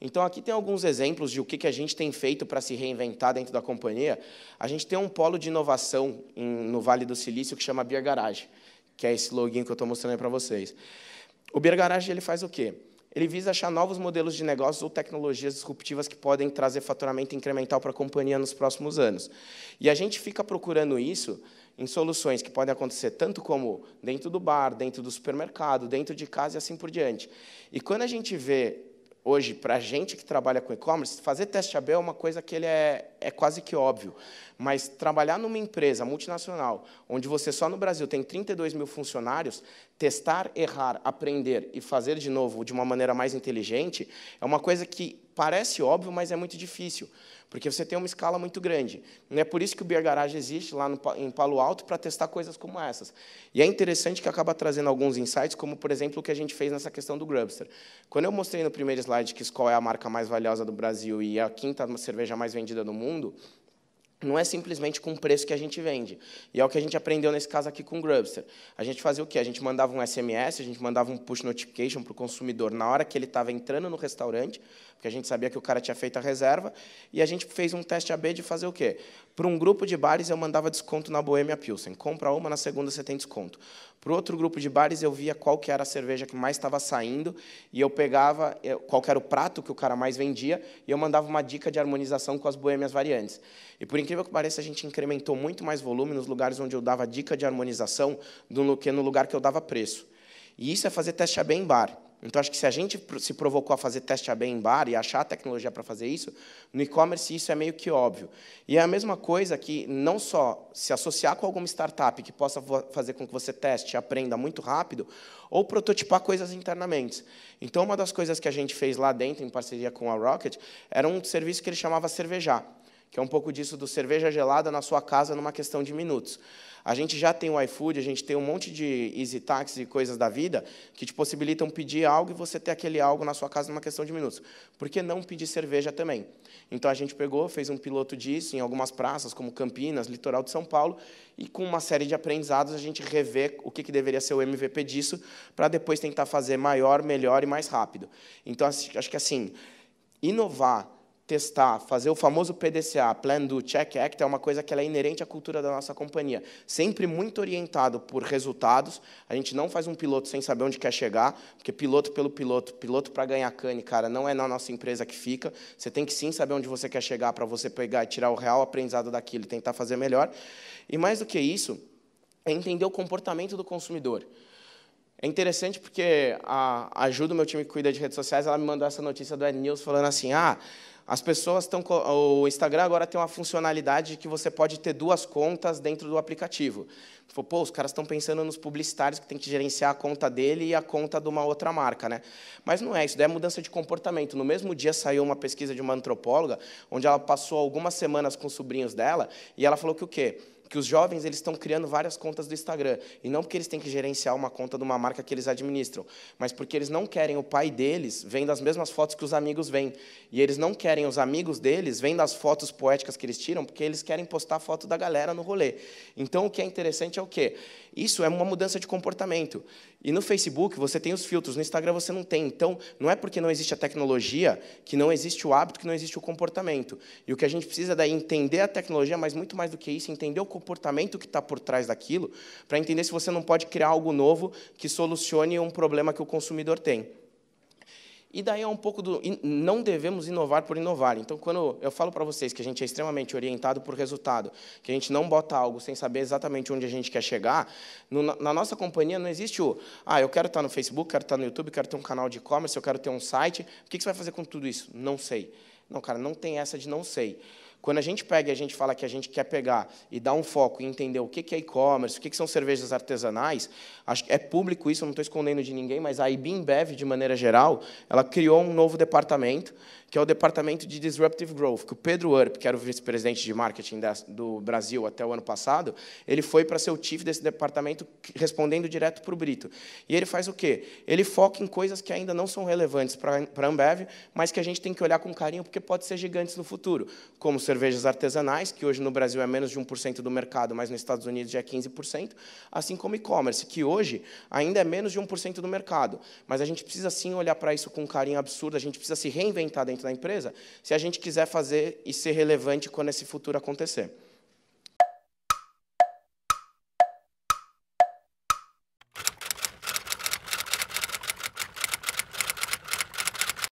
Então, aqui tem alguns exemplos de o que a gente tem feito para se reinventar dentro da companhia. A gente tem um polo de inovação no Vale do Silício que chama Beer Garage, que é esse login que eu estou mostrando aí para vocês. O Beer Garage ele faz o quê? Ele visa achar novos modelos de negócios ou tecnologias disruptivas que podem trazer faturamento incremental para a companhia nos próximos anos. E a gente fica procurando isso em soluções que podem acontecer tanto como dentro do bar, dentro do supermercado, dentro de casa e assim por diante. E quando a gente vê hoje, para a gente que trabalha com e-commerce, fazer teste AB é uma coisa que ele é é quase que óbvio. Mas trabalhar numa empresa multinacional, onde você só no Brasil tem 32 mil funcionários, testar, errar, aprender e fazer de novo de uma maneira mais inteligente é uma coisa que parece óbvio, mas é muito difícil, porque você tem uma escala muito grande. Não é por isso que o Beer Garage existe lá no, em Palo Alto para testar coisas como essas. E é interessante que acaba trazendo alguns insights, como, por exemplo, o que a gente fez nessa questão do Grubster. Quando eu mostrei no primeiro slide que Skol é a marca mais valiosa do Brasil e a quinta cerveja mais vendida do mundo, mundo, não é simplesmente com o preço que a gente vende. E é o que a gente aprendeu nesse caso aqui com o Grubster. A gente fazia o quê? A gente mandava um SMS, a gente mandava um push notification para o consumidor na hora que ele estava entrando no restaurante, porque a gente sabia que o cara tinha feito a reserva, e a gente fez um teste AB de fazer o quê? Para um grupo de bares, eu mandava desconto na Boêmia Pilsen. Compra uma, na segunda você tem desconto. Para outro grupo de bares, eu via qual que era a cerveja que mais estava saindo, e eu pegava eh, qual que era o prato que o cara mais vendia, e eu mandava uma dica de harmonização com as boêmias variantes. E por incrível que pareça, a gente incrementou muito mais volume nos lugares onde eu dava dica de harmonização do que no lugar que eu dava preço. E isso é fazer teste a em bar. Então, acho que se a gente se provocou a fazer teste AB em bar e achar a tecnologia para fazer isso, no e-commerce isso é meio que óbvio. E é a mesma coisa que não só se associar com alguma startup que possa fazer com que você teste e aprenda muito rápido, ou prototipar coisas internamente. Então, uma das coisas que a gente fez lá dentro, em parceria com a Rocket, era um serviço que ele chamava Cervejar que é um pouco disso do cerveja gelada na sua casa numa questão de minutos. A gente já tem o iFood, a gente tem um monte de easy taxi e coisas da vida que te possibilitam pedir algo e você ter aquele algo na sua casa numa questão de minutos. Por que não pedir cerveja também? Então a gente pegou, fez um piloto disso em algumas praças, como Campinas, litoral de São Paulo, e com uma série de aprendizados a gente revê o que, que deveria ser o MVP disso, para depois tentar fazer maior, melhor e mais rápido. Então acho que assim, inovar testar, fazer o famoso PDCA, Plan Do Check Act, é uma coisa que é inerente à cultura da nossa companhia. Sempre muito orientado por resultados. A gente não faz um piloto sem saber onde quer chegar, porque piloto pelo piloto, piloto para ganhar cane, cara, não é na nossa empresa que fica. Você tem que sim saber onde você quer chegar para você pegar e tirar o real aprendizado daquilo e tentar fazer melhor. E mais do que isso, é entender o comportamento do consumidor. É interessante porque a ajuda o meu time que cuida de redes sociais, ela me mandou essa notícia do Ed News falando assim: "Ah, as pessoas estão. O Instagram agora tem uma funcionalidade que você pode ter duas contas dentro do aplicativo. Falou, tipo, pô, os caras estão pensando nos publicitários que tem que gerenciar a conta dele e a conta de uma outra marca, né? Mas não é, isso daí é mudança de comportamento. No mesmo dia saiu uma pesquisa de uma antropóloga, onde ela passou algumas semanas com os sobrinhos dela, e ela falou que o quê? que os jovens eles estão criando várias contas do Instagram e não porque eles têm que gerenciar uma conta de uma marca que eles administram, mas porque eles não querem o pai deles vendo as mesmas fotos que os amigos vêm e eles não querem os amigos deles vendo as fotos poéticas que eles tiram porque eles querem postar foto da galera no rolê. Então o que é interessante é o quê? Isso é uma mudança de comportamento. E no Facebook você tem os filtros, no Instagram você não tem. Então não é porque não existe a tecnologia que não existe o hábito, que não existe o comportamento. E o que a gente precisa daí é entender a tecnologia, mas muito mais do que isso, entender o comportamento que está por trás daquilo, para entender se você não pode criar algo novo que solucione um problema que o consumidor tem. E daí é um pouco do. Não devemos inovar por inovar. Então, quando eu falo para vocês que a gente é extremamente orientado por resultado, que a gente não bota algo sem saber exatamente onde a gente quer chegar, no, na nossa companhia não existe o. Ah, eu quero estar tá no Facebook, quero estar tá no YouTube, quero ter um canal de e-commerce, eu quero ter um site. O que você vai fazer com tudo isso? Não sei. Não, cara, não tem essa de não sei. Quando a gente pega e a gente fala que a gente quer pegar e dar um foco e entender o que é e-commerce, o que são cervejas artesanais, acho que é público isso, não estou escondendo de ninguém, mas a IBM Bev, de maneira geral, ela criou um novo departamento, que é o departamento de Disruptive Growth, que o Pedro Urp, que era o vice-presidente de marketing do Brasil até o ano passado, ele foi para ser o chief desse departamento, respondendo direto para o Brito. E ele faz o quê? Ele foca em coisas que ainda não são relevantes para a Ambev, mas que a gente tem que olhar com carinho, porque pode ser gigantes no futuro, como cerveja cervejas artesanais, que hoje no Brasil é menos de 1% do mercado, mas nos Estados Unidos já é 15%, assim como e-commerce, que hoje ainda é menos de 1% do mercado. Mas a gente precisa sim olhar para isso com um carinho absurdo, a gente precisa se reinventar dentro da empresa se a gente quiser fazer e ser relevante quando esse futuro acontecer.